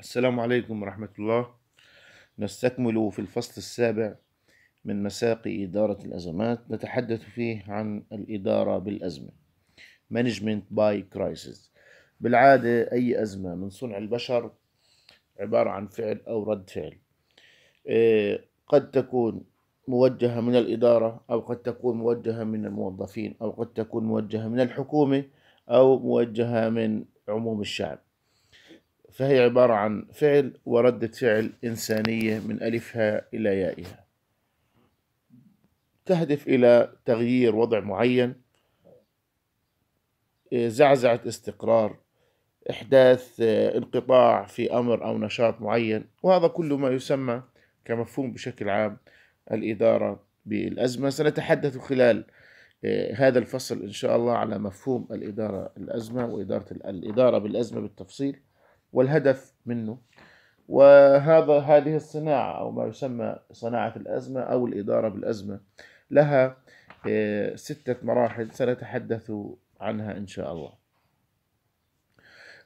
السلام عليكم ورحمة الله نستكمل في الفصل السابع من مساق إدارة الأزمات نتحدث فيه عن الإدارة بالأزمة Management by Crisis بالعادة أي أزمة من صنع البشر عبارة عن فعل أو رد فعل آه، قد تكون موجهة من الإدارة أو قد تكون موجهة من الموظفين أو قد تكون موجهة من الحكومة أو موجهة من عموم الشعب فهي عبارة عن فعل وردة فعل إنسانية من ألفها إلى يائها تهدف إلى تغيير وضع معين زعزعة استقرار إحداث انقطاع في أمر أو نشاط معين وهذا كل ما يسمى كمفهوم بشكل عام الإدارة بالأزمة سنتحدث خلال آه، هذا الفصل إن شاء الله على مفهوم الإدارة الأزمة وإدارة الإدارة بالأزمة بالتفصيل والهدف منه وهذا هذه الصناعة أو ما يسمى صناعة الأزمة أو الإدارة بالأزمة لها آه، ستة مراحل سنتحدث عنها إن شاء الله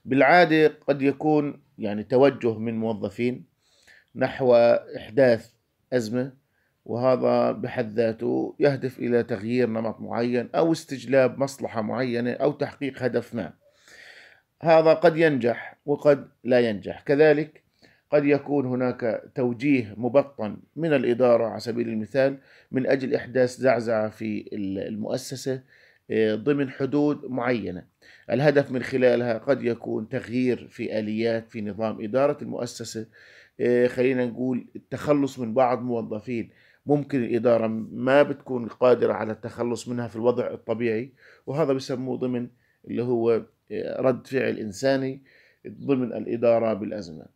بالعادة قد يكون يعني توجه من موظفين نحو إحداث أزمة وهذا بحد ذاته يهدف إلى تغيير نمط معين أو استجلاب مصلحة معينة أو تحقيق هدف ما هذا قد ينجح وقد لا ينجح كذلك قد يكون هناك توجيه مبطن من الإدارة على سبيل المثال من أجل إحداث زعزعة في المؤسسة آه، ضمن حدود معينة الهدف من خلالها قد يكون تغيير في آليات في نظام إدارة المؤسسة آه، خلينا نقول التخلص من بعض موظفين ممكن الإدارة ما بتكون قادرة على التخلص منها في الوضع الطبيعي وهذا بسموه ضمن اللي هو آه، رد فعل إنساني ضمن الإدارة بالأزمة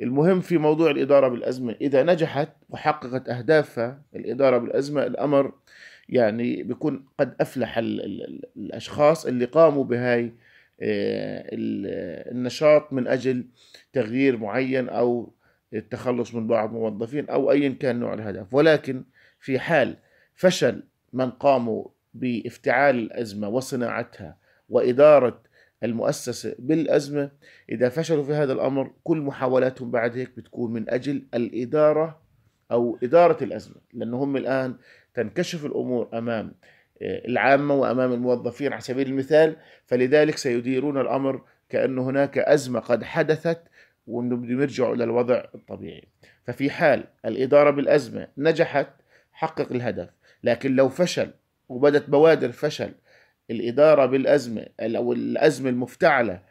المهم في موضوع الإدارة بالأزمة إذا نجحت وحققت أهدافها الإدارة بالأزمة الأمر يعني بيكون قد أفلح الـ الـ الأشخاص اللي قاموا بهاي آه، النشاط من أجل تغيير معين أو التخلص من بعض الموظفين أو أيا كان نوع الهدف ولكن في حال فشل من قاموا بافتعال الأزمة وصناعتها وإدارة المؤسسة بالأزمة إذا فشلوا في هذا الأمر كل محاولاتهم بعد هيك بتكون من أجل الإدارة أو إدارة الأزمة لأنه هم الآن تنكشف الأمور أمام آه، العامة وأمام الموظفين على سبيل المثال فلذلك سيديرون الأمر كأن هناك أزمة قد حدثت وأنه بدهم يرجعوا إلى الوضع الطبيعي ففي حال الإدارة بالأزمة نجحت حقق الهدف لكن لو فشل وبدت بوادر فشل الإدارة بالأزمة أو الأزمة المفتعلة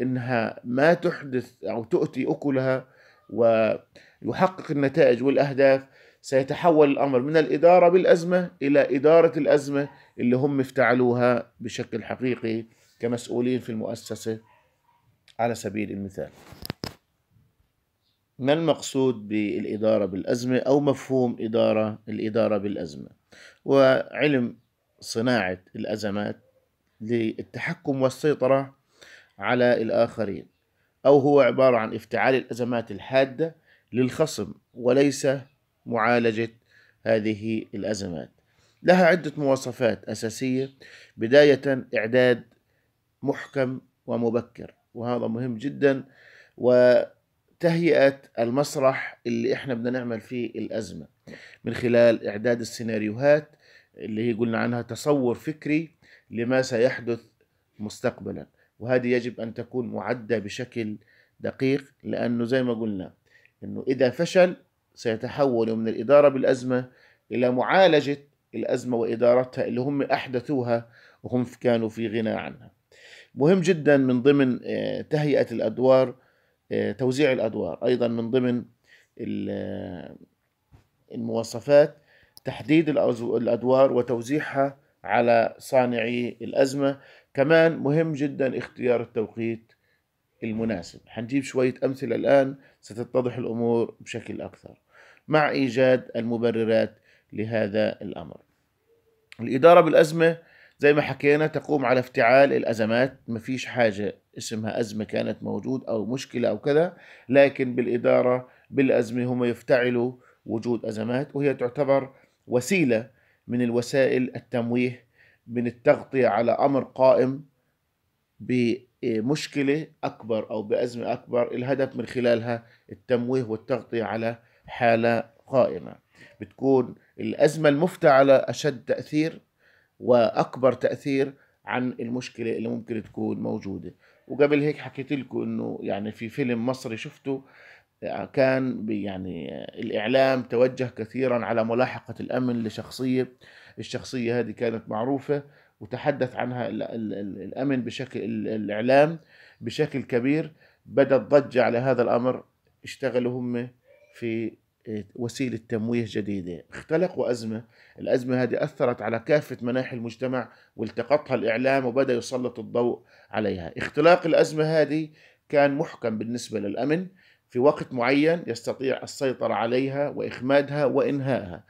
إنها ما تحدث أو تؤتي أكلها ويحقق النتائج والأهداف سيتحول الأمر من الإدارة بالأزمة إلى إدارة الأزمة اللي هم افتعلوها بشكل حقيقي كمسؤولين في المؤسسة على سبيل المثال ما المقصود بالإدارة بالأزمة أو مفهوم إدارة الإدارة بالأزمة وعلم صناعة الأزمات للتحكم والسيطرة على الآخرين أو هو عبارة عن افتعال الأزمات الحادة للخصم وليس معالجة هذه الأزمات لها عدة مواصفات أساسية بداية إعداد محكم ومبكر وهذا مهم جدا وتهيئة المسرح اللي احنا بدنا نعمل فيه الأزمة من خلال إعداد السيناريوهات اللي هي قلنا عنها تصور فكري لما سيحدث مستقبلا وهذه يجب أن تكون معدة بشكل دقيق لأنه زي ما قلنا أنه إذا فشل سيتحول من الإدارة بالأزمة إلى معالجة الأزمة وإدارتها اللي هم أحدثوها وهم كانوا في غنى عنها مهم جدا من ضمن آه، تهيئة الأدوار آه، توزيع الأدوار أيضا من ضمن آه، المواصفات تحديد الأدوار وتوزيعها على صانعي الأزمة كمان مهم جدا اختيار التوقيت المناسب حنجيب شوية أمثلة الآن ستتضح الأمور بشكل أكثر مع إيجاد المبررات لهذا الأمر الإدارة بالأزمة زي ما حكينا تقوم على افتعال الأزمات ما فيش حاجة اسمها أزمة كانت موجود أو مشكلة أو كذا لكن بالإدارة بالأزمة هم يفتعلوا وجود أزمات وهي تعتبر وسيلة من الوسائل التمويه من التغطية على أمر قائم بمشكلة أكبر أو بأزمة أكبر الهدف من خلالها التمويه والتغطية على حالة قائمة بتكون الأزمة المفتعلة أشد تأثير وأكبر تأثير عن المشكلة اللي ممكن تكون موجودة وقبل هيك حكيت لكم انه يعني في فيلم مصري شفته كان يعني الإعلام توجه كثيرا على ملاحقة الأمن لشخصية الشخصية هذه كانت معروفة وتحدث عنها الأمن بشكل الإعلام بشكل كبير بدأت ضجة على هذا الأمر اشتغلوا هم في آه، وسيلة تمويه جديدة اختلقوا أزمة الأزمة هذه أثرت على كافة مناحي المجتمع والتقطها الإعلام وبدأ يسلط الضوء عليها اختلاق الأزمة هذه كان محكم بالنسبة للأمن في وقت معين يستطيع السيطرة عليها وإخمادها وإنهائها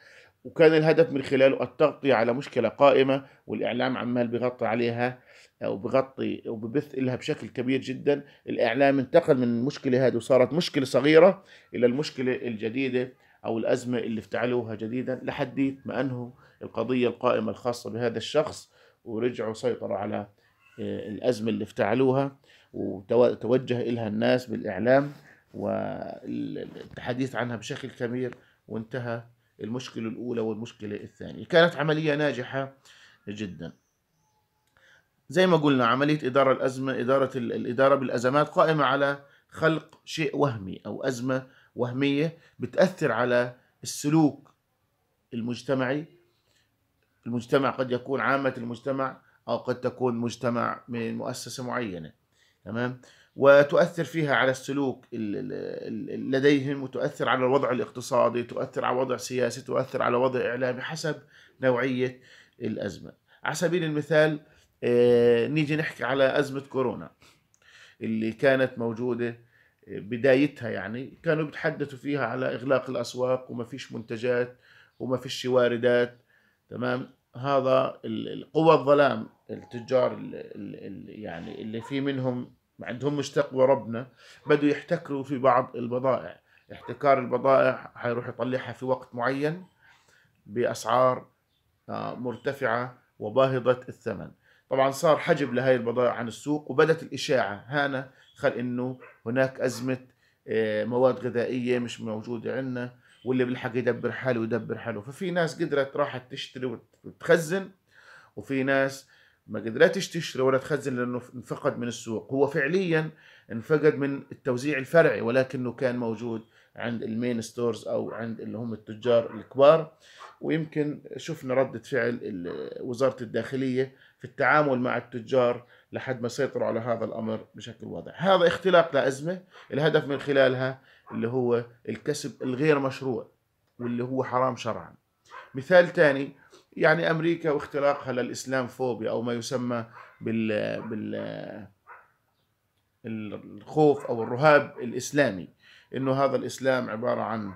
وكان الهدف من خلاله التغطية على مشكلة قائمة والإعلام عمال بغطي عليها أو بغطي وببث إلها لها بشكل كبير جدا الإعلام انتقل من المشكلة هذه وصارت مشكلة صغيرة إلى المشكلة الجديدة أو الأزمة اللي افتعلوها جديدا لحد ما أنهوا القضية القائمة الخاصة بهذا الشخص ورجعوا سيطروا على آه، الأزمة اللي افتعلوها وتوجه إلها الناس بالإعلام والتحديث عنها بشكل كبير وانتهى المشكلة الأولى والمشكلة الثانية كانت عملية ناجحة جدا زي ما قلنا عملية إدارة الأزمة إدارة الإدارة بالأزمات قائمة على خلق شيء وهمي أو أزمة وهمية بتأثر على السلوك المجتمعي المجتمع قد يكون عامة المجتمع أو قد تكون مجتمع من مؤسسة معينة تمام وتؤثر فيها على السلوك لديهم وتؤثر على الوضع الاقتصادي تؤثر على وضع سياسي تؤثر على وضع إعلامي حسب نوعية الأزمة على سبيل المثال آه، نيجي نحكي على أزمة كورونا اللي كانت موجودة آه، بدايتها يعني كانوا بيتحدثوا فيها على إغلاق الأسواق وما فيش منتجات وما فيش واردات تمام هذا قوى الظلام التجار اللي يعني اللي في منهم ما عندهم مشتق ربنا بدوا يحتكروا في بعض البضائع احتكار البضائع حيروح يطلعها في وقت معين بأسعار آه، مرتفعة وباهظة الثمن طبعا صار حجب لهي البضائع عن السوق وبدت الإشاعة هنا خل إنه هناك أزمة آه، مواد غذائية مش موجودة عندنا واللي بيلحق يدبر حاله ويدبر حاله ففي ناس قدرت راحت تشتري وتخزن وفي ناس ما قدرتش تشتري ولا تخزن لانه انفقد من السوق هو فعليا انفقد من التوزيع الفرعي ولكنه كان موجود عند المين ستورز او عند اللي هم التجار الكبار ويمكن شفنا ردة فعل وزارة الداخلية في التعامل مع التجار لحد ما سيطروا على هذا الامر بشكل واضح هذا اختلاق لازمة الهدف من خلالها اللي هو الكسب الغير مشروع واللي هو حرام شرعا مثال ثاني يعني امريكا واختراقها للاسلام فوبيا او ما يسمى بال بال الخوف او الرهاب الاسلامي انه هذا الاسلام عباره عن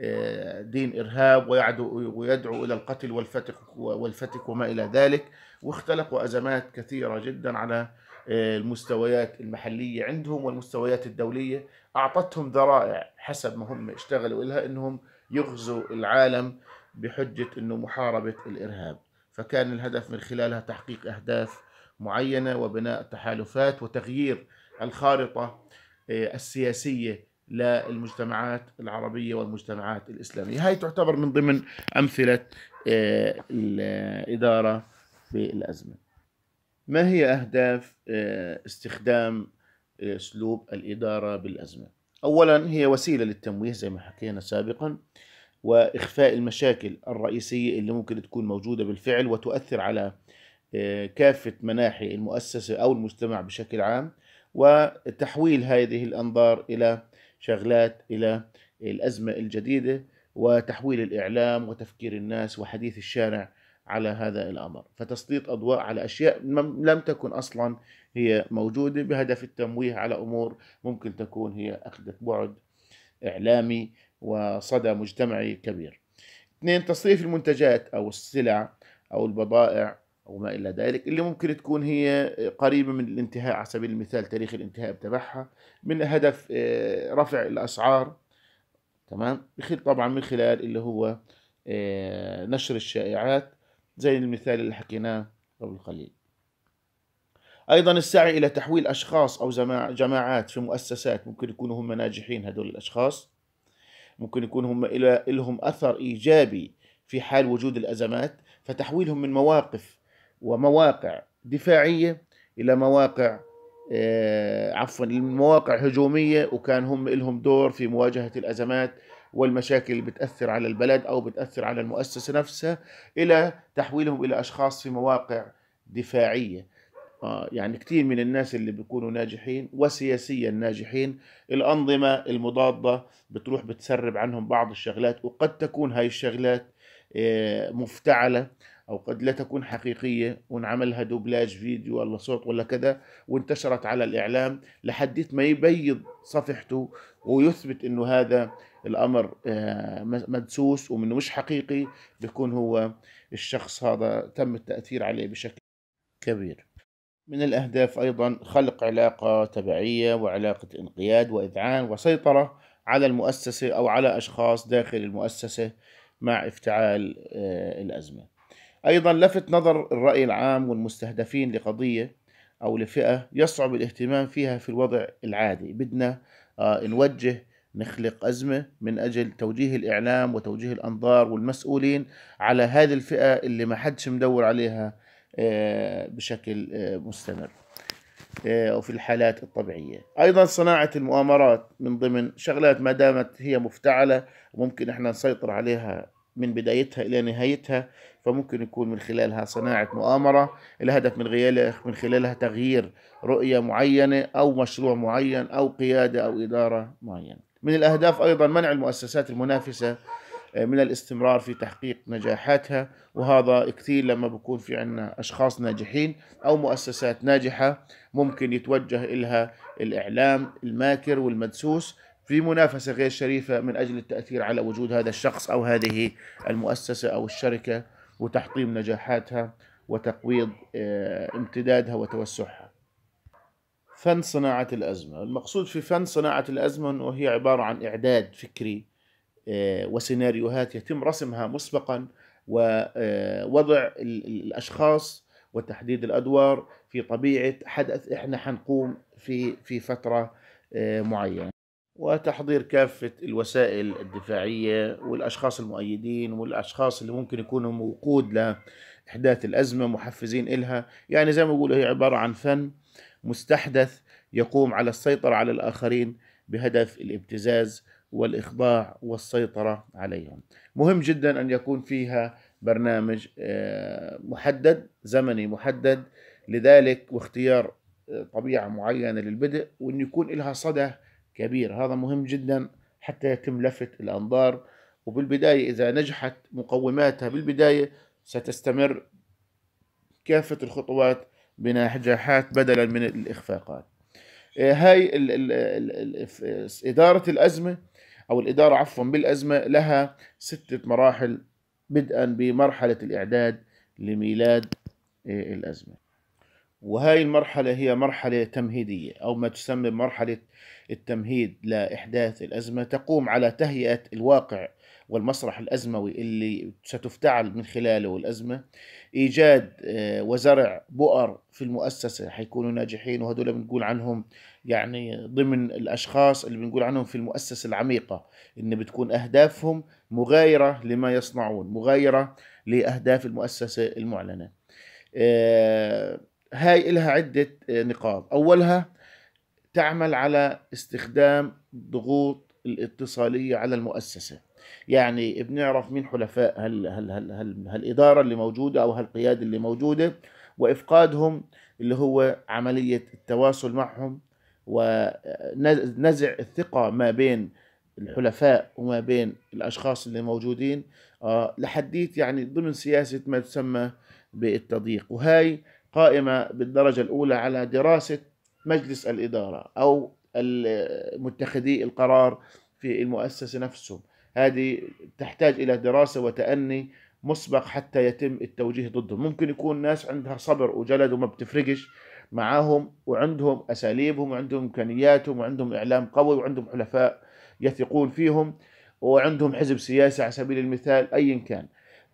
آه، دين ارهاب ويعدو ويدعو الى القتل والفتك والفتك وما الى ذلك واختلقوا ازمات كثيره جدا على آه، المستويات المحليه عندهم والمستويات الدوليه اعطتهم ذرائع حسب ما هم اشتغلوا لها انهم يغزوا العالم بحجة أنه محاربة الإرهاب فكان الهدف من خلالها تحقيق أهداف معينة وبناء تحالفات وتغيير الخارطة آه، السياسية للمجتمعات العربية والمجتمعات الإسلامية هذه تعتبر من ضمن أمثلة آه، الإدارة في الأزمة ما هي أهداف آه، استخدام أسلوب الإدارة بالأزمة؟ أولا هي وسيلة للتمويه زي ما حكينا سابقا واخفاء المشاكل الرئيسيه اللي ممكن تكون موجوده بالفعل وتؤثر على آه، كافه مناحي المؤسسه او المجتمع بشكل عام وتحويل هذه الانظار الى شغلات الى الازمه الجديده وتحويل الاعلام وتفكير الناس وحديث الشارع على هذا الامر، فتسليط اضواء على اشياء لم تكن اصلا هي موجوده بهدف التمويه على امور ممكن تكون هي اخذت بعد اعلامي وصدى مجتمعي كبير اثنين تصريف المنتجات أو السلع أو البضائع أو ما إلى ذلك اللي ممكن تكون هي قريبة من الانتهاء على سبيل المثال تاريخ الانتهاء تبعها من هدف آه، رفع الأسعار تمام طبعا من خلال اللي هو آه، نشر الشائعات زي المثال اللي حكيناه قبل قليل ايضا السعي الى تحويل اشخاص او جماعات في مؤسسات ممكن يكونوا هم ناجحين هدول الاشخاص ممكن يكون هم لهم أثر إيجابي في حال وجود الأزمات فتحويلهم من مواقف ومواقع دفاعية إلى مواقع آه، عفوا المواقع هجومية وكان هم لهم دور في مواجهة الأزمات والمشاكل اللي بتأثر على البلد أو بتأثر على المؤسسة نفسها إلى تحويلهم إلى أشخاص في مواقع دفاعية آه، يعني كثير من الناس اللي بيكونوا ناجحين وسياسيا ناجحين الأنظمة المضادة بتروح بتسرب عنهم بعض الشغلات وقد تكون هاي الشغلات آه، مفتعلة أو قد لا تكون حقيقية ونعملها دوبلاج فيديو ولا صوت ولا كذا وانتشرت على الإعلام لحد ما يبيض صفحته ويثبت إنه هذا الأمر آه، مدسوس ومنه مش حقيقي بيكون هو الشخص هذا تم التأثير عليه بشكل كبير من الأهداف أيضا خلق علاقة تبعية وعلاقة انقياد وإذعان وسيطرة على المؤسسة أو على أشخاص داخل المؤسسة مع افتعال آه، الأزمة أيضا لفت نظر الرأي العام والمستهدفين لقضية أو لفئة يصعب الاهتمام فيها في الوضع العادي بدنا آه، نوجه نخلق أزمة من أجل توجيه الإعلام وتوجيه الأنظار والمسؤولين على هذه الفئة اللي ما حدش مدور عليها آه، بشكل آه، مستمر آه، وفي الحالات الطبيعية أيضا صناعة المؤامرات من ضمن شغلات ما دامت هي مفتعلة ممكن احنا نسيطر عليها من بدايتها إلى نهايتها فممكن يكون من خلالها صناعة مؤامرة الهدف من خلالها من خلالها تغيير رؤية معينة أو مشروع معين أو قيادة أو إدارة معينة من الأهداف أيضا منع المؤسسات المنافسة من الاستمرار في تحقيق نجاحاتها وهذا كثير لما بكون في عندنا أشخاص ناجحين أو مؤسسات ناجحة ممكن يتوجه إلها الإعلام الماكر والمدسوس في منافسة غير شريفة من أجل التأثير على وجود هذا الشخص أو هذه المؤسسة أو الشركة وتحطيم نجاحاتها وتقويض آه، امتدادها وتوسعها فن صناعة الأزمة المقصود في فن صناعة الأزمة أنه هي عبارة عن إعداد فكري آه، وسيناريوهات يتم رسمها مسبقا ووضع آه، الاشخاص وتحديد الادوار في طبيعه حدث احنا حنقوم في في فتره آه، معينه وتحضير كافه الوسائل الدفاعيه والاشخاص المؤيدين والاشخاص اللي ممكن يكونوا وقود لاحداث الازمه محفزين الها يعني زي ما بقولوا هي عباره عن فن مستحدث يقوم على السيطره على الاخرين بهدف الابتزاز والإخضاع والسيطرة عليهم مهم جدا أن يكون فيها برنامج آه، محدد زمني محدد لذلك واختيار آه، طبيعة معينة للبدء وأن يكون لها صدى كبير هذا مهم جدا حتى يتم لفت الأنظار وبالبداية إذا نجحت مقوماتها بالبداية ستستمر كافة الخطوات بنجاحات بدلا من الإخفاقات آه، هاي إدارة الأزمة أو الإدارة عفوا بالأزمة لها ستة مراحل بدءا بمرحلة الإعداد لميلاد آه، الأزمة وهي المرحلة هي مرحلة تمهيدية أو ما تسمى مرحلة التمهيد لإحداث الأزمة تقوم على تهيئة الواقع والمسرح الأزموي اللي ستفتعل من خلاله الأزمة إيجاد آه، وزرع بؤر في المؤسسة حيكونوا ناجحين وهدول بنقول عنهم يعني ضمن الأشخاص اللي بنقول عنهم في المؤسسة العميقة إن بتكون أهدافهم مغايرة لما يصنعون مغايرة لأهداف المؤسسة المعلنة آه، هاي إلها عدة آه، نقاط أولها تعمل على استخدام ضغوط الاتصالية على المؤسسة يعني بنعرف مين حلفاء هال هال هال هال هالإدارة اللي موجودة أو هالقيادة اللي موجودة وإفقادهم اللي هو عملية التواصل معهم ونزع الثقة ما بين الحلفاء وما بين الأشخاص اللي موجودين آه، لحديت يعني ضمن سياسة ما تسمى بالتضييق وهي قائمة بالدرجة الأولى على دراسة مجلس الإدارة أو متخذي القرار في المؤسسة نفسهم هذه تحتاج إلى دراسة وتأني مسبق حتى يتم التوجيه ضدهم ممكن يكون ناس عندها صبر وجلد وما بتفرقش معاهم وعندهم أساليبهم وعندهم إمكانياتهم وعندهم إعلام قوي وعندهم حلفاء يثقون فيهم وعندهم حزب سياسي على سبيل المثال أيا كان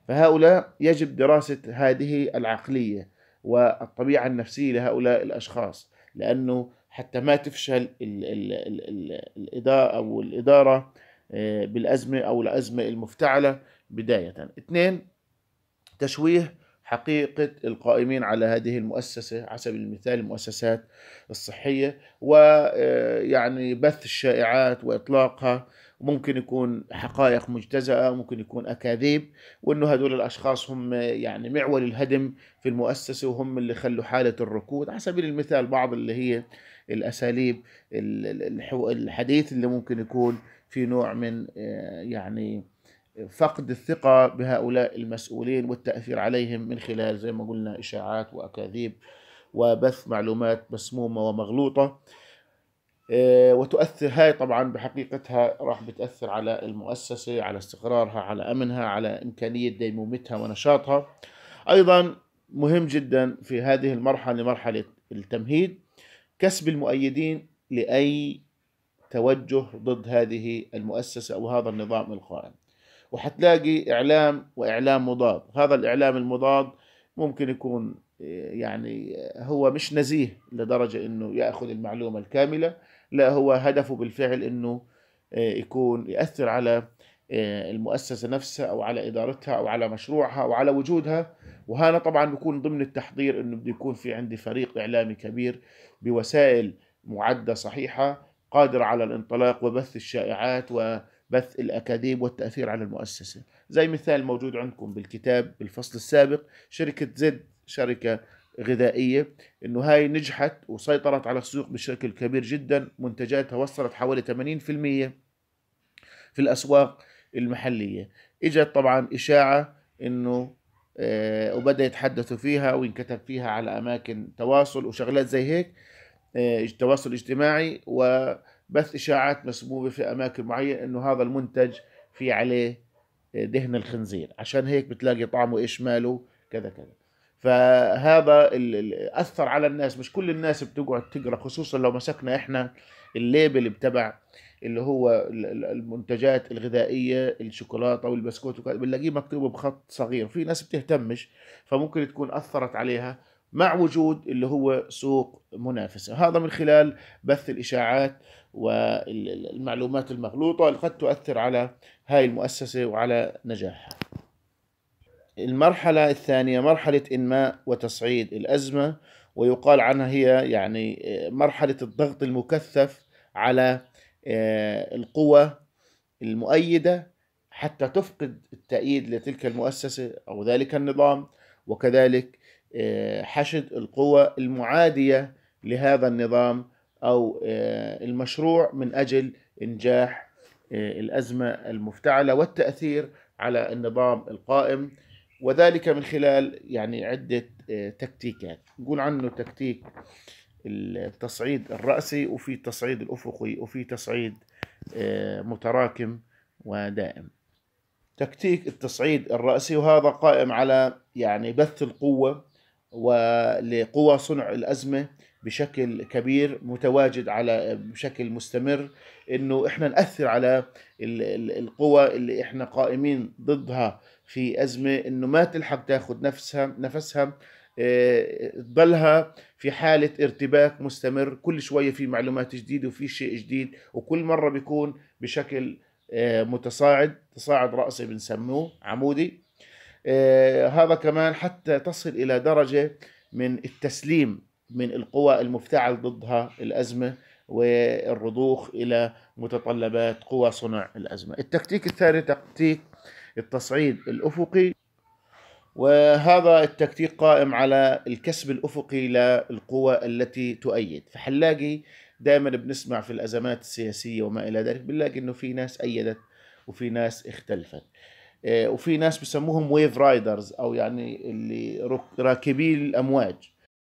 فهؤلاء يجب دراسة هذه العقلية والطبيعة النفسية لهؤلاء الأشخاص لأنه حتى ما تفشل الإدارة أو الإدارة آه، بالأزمة أو الأزمة المفتعلة بداية اثنين تشويه حقيقة القائمين على هذه المؤسسة على سبيل المثال المؤسسات الصحية ويعني آه، بث الشائعات وإطلاقها ممكن يكون حقائق مجتزأة ممكن يكون أكاذيب وأنه هذول الأشخاص هم آه، يعني معول الهدم في المؤسسة وهم اللي خلوا حالة الركود على سبيل المثال بعض اللي هي الأساليب الحديث اللي ممكن يكون في نوع من آه، يعني فقد الثقة بهؤلاء المسؤولين والتأثير عليهم من خلال زي ما قلنا إشاعات وأكاذيب وبث معلومات مسمومة ومغلوطة آه، وتؤثر هاي طبعا بحقيقتها راح بتأثر على المؤسسة على استقرارها على أمنها على إمكانية ديمومتها ونشاطها أيضا مهم جدا في هذه المرحلة مرحلة التمهيد كسب المؤيدين لأي توجه ضد هذه المؤسسة أو هذا النظام القائم وحتلاقي إعلام وإعلام مضاد هذا الإعلام المضاد ممكن يكون يعني هو مش نزيه لدرجة أنه يأخذ المعلومة الكاملة لا هو هدفه بالفعل أنه آه، يكون يأثر على آه، المؤسسة نفسها أو على إدارتها أو على مشروعها أو على وجودها وهنا طبعا بيكون ضمن التحضير أنه بده يكون في عندي فريق إعلامي كبير بوسائل معدة صحيحة قادر على الانطلاق وبث الشائعات وبث الأكاذيب والتأثير على المؤسسة زي مثال موجود عندكم بالكتاب بالفصل السابق شركة زد شركة غذائية انه هاي نجحت وسيطرت على السوق بشكل كبير جدا منتجاتها وصلت حوالي 80% في الاسواق المحلية اجت طبعا اشاعة انه آه، وبدأ يتحدثوا فيها وينكتب فيها على اماكن تواصل وشغلات زي هيك آه، التواصل الاجتماعي وبث اشاعات مسبوبه في اماكن معينه انه هذا المنتج في عليه آه، دهن الخنزير عشان هيك بتلاقي طعمه ايش ماله كذا كذا فهذا اللي اثر على الناس مش كل الناس بتقعد تقرا خصوصا لو مسكنا احنا الليبل بتبع اللي هو المنتجات الغذائيه الشوكولاته والبسكوت بنلاقيه مكتوب بخط صغير في ناس بتهتمش فممكن تكون اثرت عليها مع وجود اللي هو سوق منافسة هذا من خلال بث الإشاعات والمعلومات المغلوطة اللي قد تؤثر على هاي المؤسسة وعلى نجاحها المرحلة الثانية مرحلة إنماء وتصعيد الأزمة ويقال عنها هي يعني مرحلة الضغط المكثف على آه، القوى المؤيدة حتى تفقد التأييد لتلك المؤسسة أو ذلك النظام وكذلك آه، حشد القوى المعادية لهذا النظام أو آه، المشروع من أجل إنجاح آه، الأزمة المفتعلة والتأثير على النظام القائم وذلك من خلال يعني عدة تكتيكات نقول عنه تكتيك التصعيد الرأسي وفي التصعيد الأفقي وفي تصعيد متراكم ودائم تكتيك التصعيد الرأسي وهذا قائم على يعني بث القوة ولقوى صنع الازمه بشكل كبير متواجد على بشكل مستمر انه احنا ناثر على القوى اللي احنا قائمين ضدها في ازمه انه ما تلحق تاخذ نفسها نفسها آه، تضلها في حالة ارتباك مستمر كل شوية في معلومات جديدة وفي شيء جديد وكل مرة بيكون بشكل آه، متصاعد تصاعد رأسي بنسموه عمودي آه، هذا كمان حتى تصل إلى درجة من التسليم من القوى المفتعل ضدها الأزمة والرضوخ إلى متطلبات قوى صنع الأزمة التكتيك الثالث تكتيك التصعيد الأفقي وهذا التكتيك قائم على الكسب الأفقي للقوى التي تؤيد فحلاقي دائما بنسمع في الأزمات السياسية وما إلى ذلك بنلاقي أنه في ناس أيدت وفي ناس اختلفت آه، وفي ناس بيسموهم ويف رايدرز او يعني اللي راكبي الامواج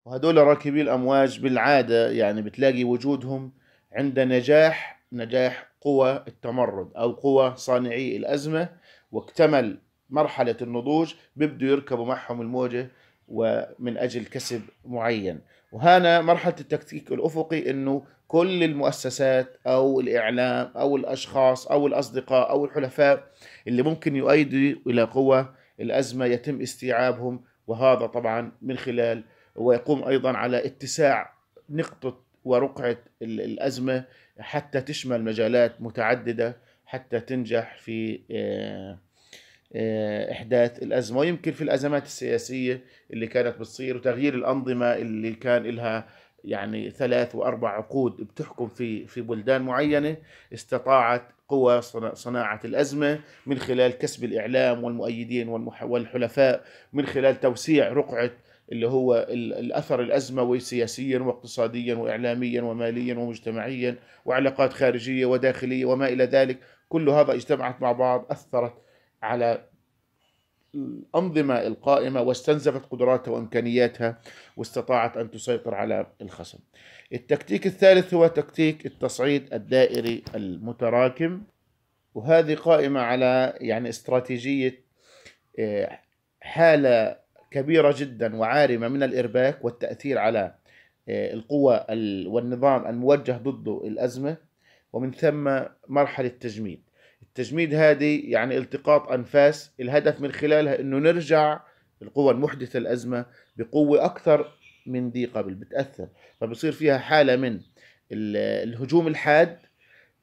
وهدول راكبي الامواج بالعاده يعني بتلاقي وجودهم عند نجاح نجاح قوى التمرد او قوى صانعي الازمه واكتمل مرحله النضوج بيبدوا يركبوا معهم الموجه ومن اجل كسب معين وهنا مرحله التكتيك الافقي انه كل المؤسسات او الاعلام او الاشخاص او الاصدقاء او الحلفاء اللي ممكن يؤيدوا الى قوه الازمه يتم استيعابهم وهذا طبعا من خلال ويقوم ايضا على اتساع نقطه ورقعه الازمه حتى تشمل مجالات متعدده حتى تنجح في آه، آه، احداث الازمه ويمكن في الازمات السياسيه اللي كانت بتصير وتغيير الانظمه اللي كان لها يعني ثلاث واربع عقود بتحكم في في بلدان معينه استطاعت قوى صناعه الازمه من خلال كسب الاعلام والمؤيدين والحلفاء من خلال توسيع رقعه اللي هو الاثر الازموي سياسيا واقتصاديا واعلاميا وماليا ومجتمعيا وعلاقات خارجيه وداخليه وما الى ذلك كل هذا اجتمعت مع بعض اثرت على الأنظمة القائمة واستنزفت قدراتها وإمكانياتها واستطاعت أن تسيطر على الخصم التكتيك الثالث هو تكتيك التصعيد الدائري المتراكم وهذه قائمة على يعني استراتيجية آه، حالة كبيرة جدا وعارمة من الإرباك والتأثير على آه، القوى والنظام الموجه ضده الأزمة ومن ثم مرحلة تجميد التجميد هذه يعني التقاط أنفاس الهدف من خلالها أنه نرجع القوى المحدثة الأزمة بقوة أكثر من دي قبل بتأثر فبصير فيها حالة من الهجوم الحاد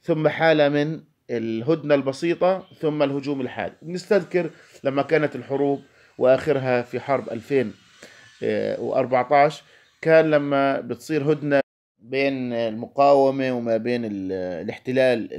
ثم حالة من الهدنة البسيطة ثم الهجوم الحاد نستذكر لما كانت الحروب وآخرها في حرب 2014 كان لما بتصير هدنة بين المقاومة وما بين الاحتلال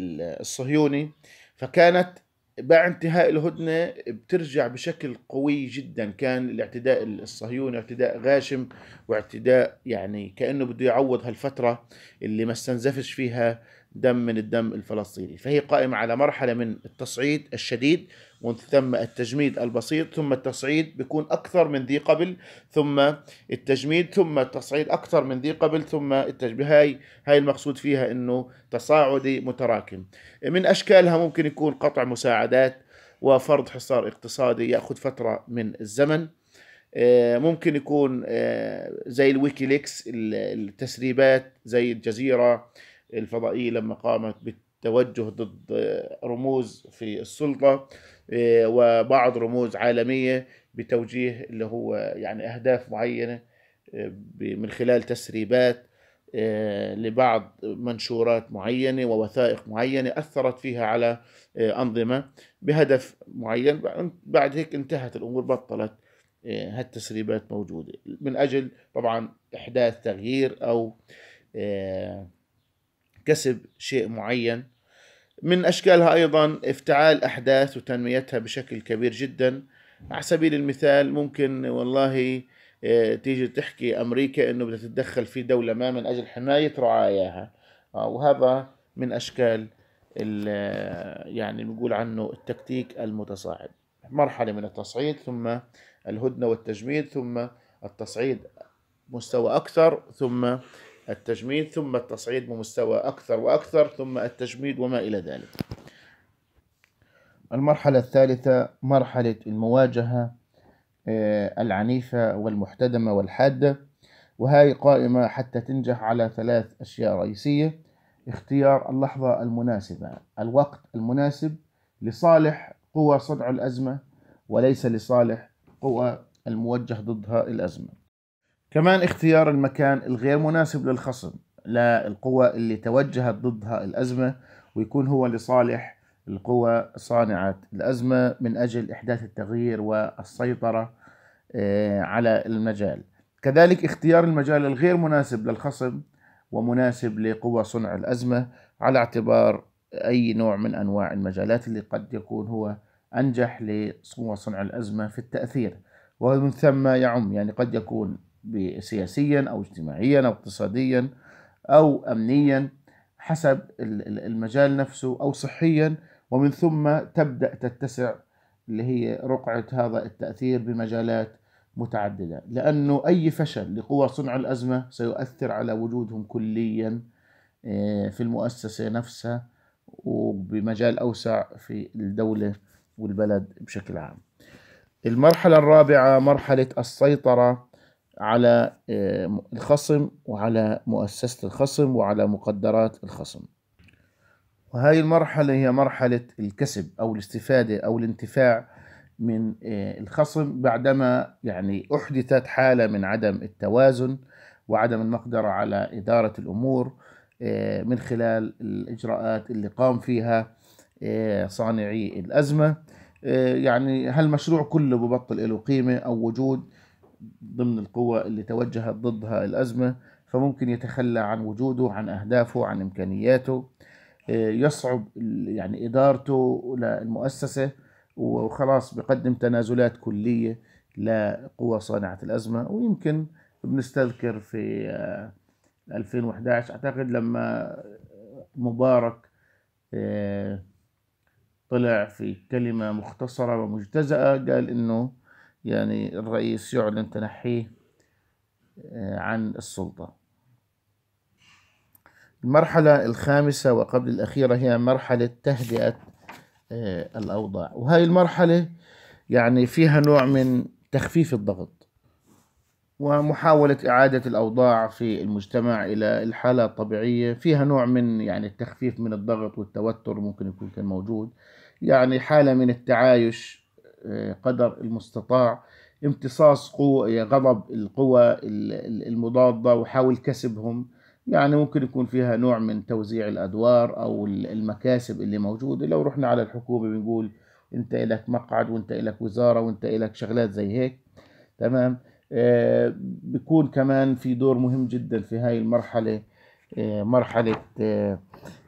الصهيوني فكانت بعد انتهاء الهدنة بترجع بشكل قوي جدا كان الاعتداء الصهيوني اعتداء غاشم واعتداء يعني كأنه بده يعوض هالفترة اللي ما استنزفش فيها دم من الدم الفلسطيني فهي قائمة على مرحلة من التصعيد الشديد ومن ثم التجميد البسيط ثم التصعيد بيكون أكثر من ذي قبل ثم التجميد ثم التصعيد أكثر من ذي قبل ثم التجميد هاي هاي المقصود فيها إنه تصاعدي متراكم من أشكالها ممكن يكون قطع مساعدات وفرض حصار اقتصادي يأخذ فترة من الزمن آه، ممكن يكون آه، زي الويكيليكس التسريبات زي الجزيرة الفضائية لما قامت بالتوجه ضد آه، رموز في السلطة آه، وبعض رموز عالمية بتوجيه اللي هو يعني أهداف معينة آه، من خلال تسريبات آه، لبعض منشورات معينة ووثائق معينة أثرت فيها على أنظمة بهدف معين بعد هيك انتهت الأمور بطلت هالتسريبات موجودة من أجل طبعا إحداث تغيير أو كسب شيء معين من أشكالها أيضا افتعال أحداث وتنميتها بشكل كبير جدا على سبيل المثال ممكن والله آه، تيجي تحكي أمريكا أنه بدها تتدخل في دولة ما من أجل حماية رعاياها آه، وهذا من أشكال آه، يعني بنقول عنه التكتيك المتصاعد مرحلة من التصعيد ثم الهدنة والتجميد ثم التصعيد مستوى أكثر ثم التجميد ثم التصعيد بمستوى أكثر وأكثر ثم التجميد وما إلى ذلك المرحلة الثالثة مرحلة المواجهة آه، العنيفة والمحتدمة والحادة وهذه قائمة حتى تنجح على ثلاث أشياء رئيسية اختيار اللحظة المناسبة الوقت المناسب لصالح قوى صدع الأزمة وليس لصالح قوى الموجه ضدها الأزمة كمان اختيار المكان الغير مناسب للخصم للقوى اللي توجهت ضدها الأزمة ويكون هو لصالح القوى صانعة الأزمة من أجل إحداث التغيير والسيطرة آه، على المجال كذلك اختيار المجال الغير مناسب للخصم ومناسب لقوى صنع الأزمة على اعتبار أي نوع من أنواع المجالات اللي قد يكون هو أنجح لقوى صنع الأزمة في التأثير ومن ثم يعم يعني قد يكون سياسيا أو اجتماعيا أو اقتصاديا أو أمنيا حسب المجال نفسه أو صحيا ومن ثم تبدأ تتسع اللي هي رقعة هذا التأثير بمجالات متعددة لأنه أي فشل لقوى صنع الأزمة سيؤثر على وجودهم كليا آه، في المؤسسة نفسها وبمجال أوسع في الدولة والبلد بشكل عام المرحلة الرابعة مرحلة السيطرة على آه، الخصم وعلى مؤسسة الخصم وعلى مقدرات الخصم وهذه المرحلة هي مرحلة الكسب أو الاستفادة أو الانتفاع من آه، الخصم بعدما يعني أحدثت حالة من عدم التوازن وعدم المقدرة على إدارة الأمور آه، من خلال الإجراءات اللي قام فيها صانعي الأزمة يعني هالمشروع كله ببطل له قيمة أو وجود ضمن القوى اللي توجهت ضدها الأزمة فممكن يتخلى عن وجوده عن أهدافه عن إمكانياته آه، يصعب يعني إدارته للمؤسسة وخلاص بقدم تنازلات كلية لقوى صانعة الأزمة ويمكن بنستذكر في 2011 آه، أعتقد لما مبارك آه، طلع في كلمة مختصرة ومجتزأة قال إنه يعني الرئيس يعلن تنحيه آه، عن السلطة المرحلة الخامسة وقبل الأخيرة هي مرحلة تهدئة آه، الأوضاع وهذه المرحلة يعني فيها نوع من تخفيف الضغط ومحاولة إعادة الأوضاع في المجتمع إلى الحالة الطبيعية فيها نوع من يعني التخفيف من الضغط والتوتر ممكن يكون كان موجود يعني حالة من التعايش قدر المستطاع امتصاص قوة غضب القوى المضادة وحاول كسبهم يعني ممكن يكون فيها نوع من توزيع الأدوار أو المكاسب اللي موجودة لو رحنا على الحكومة بنقول أنت إلك مقعد وأنت إلك وزارة وأنت إلك شغلات زي هيك تمام آه، بيكون كمان في دور مهم جدا في هاي المرحلة آه، مرحلة آه،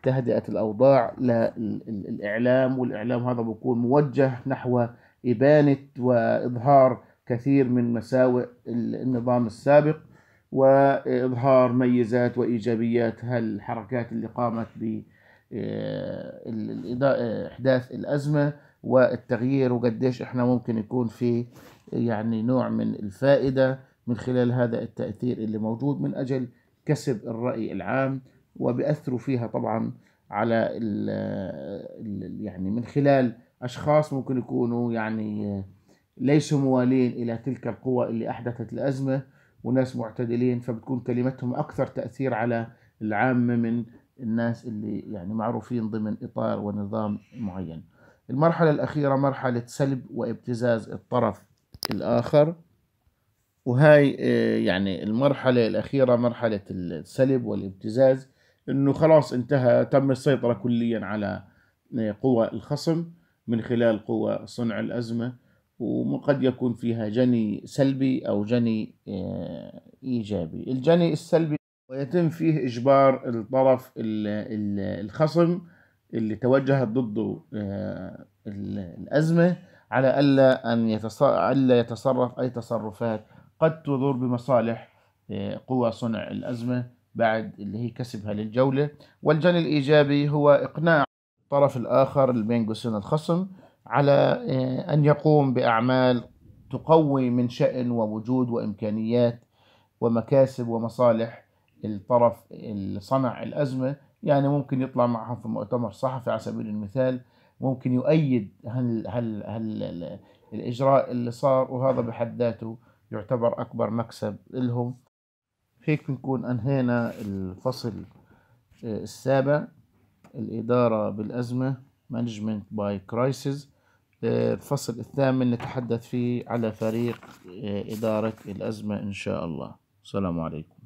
تهدئة الأوضاع للإعلام والإعلام هذا بيكون موجه نحو إبانة وإظهار كثير من مساوئ النظام السابق وإظهار ميزات وإيجابيات هالحركات اللي قامت ب آه، آه، إحداث الأزمة والتغيير وقديش إحنا ممكن يكون في يعني نوع من الفائدة من خلال هذا التأثير اللي موجود من أجل كسب الرأي العام وبأثروا فيها طبعا على ال يعني من خلال أشخاص ممكن يكونوا يعني آه، ليسوا موالين إلى تلك القوى اللي أحدثت الأزمة وناس معتدلين فبتكون كلمتهم أكثر تأثير على العامة من الناس اللي يعني معروفين ضمن إطار ونظام معين المرحلة الأخيرة مرحلة سلب وابتزاز الطرف الآخر وهاي آه، يعني المرحلة الأخيرة مرحلة السلب والابتزاز إنه خلاص انتهى تم السيطرة كليا على آه، قوى الخصم من خلال قوى صنع الأزمة وقد يكون فيها جني سلبي أو جني آه، إيجابي الجني السلبي ويتم فيه إجبار الطرف الخصم اللي توجهت ضده آه، الأزمة على ألا أن ألا يتصرف أي تصرفات قد تضر بمصالح آه، قوى صنع الأزمة بعد اللي هي كسبها للجولة والجني الإيجابي هو إقناع الطرف الآخر بين قوسين الخصم على آه، أن يقوم بأعمال تقوي من شأن ووجود وإمكانيات ومكاسب ومصالح الطرف اللي صنع الأزمة يعني ممكن يطلع معهم في مؤتمر صحفي على سبيل المثال ممكن يؤيد هل هل هل الإجراء اللي صار وهذا بحد ذاته يعتبر أكبر مكسب لهم هيك بنكون أنهينا الفصل آه، السابع الإدارة بالأزمة Management by Crisis الفصل الثامن نتحدث فيه على فريق إدارة الأزمة إن شاء الله السلام عليكم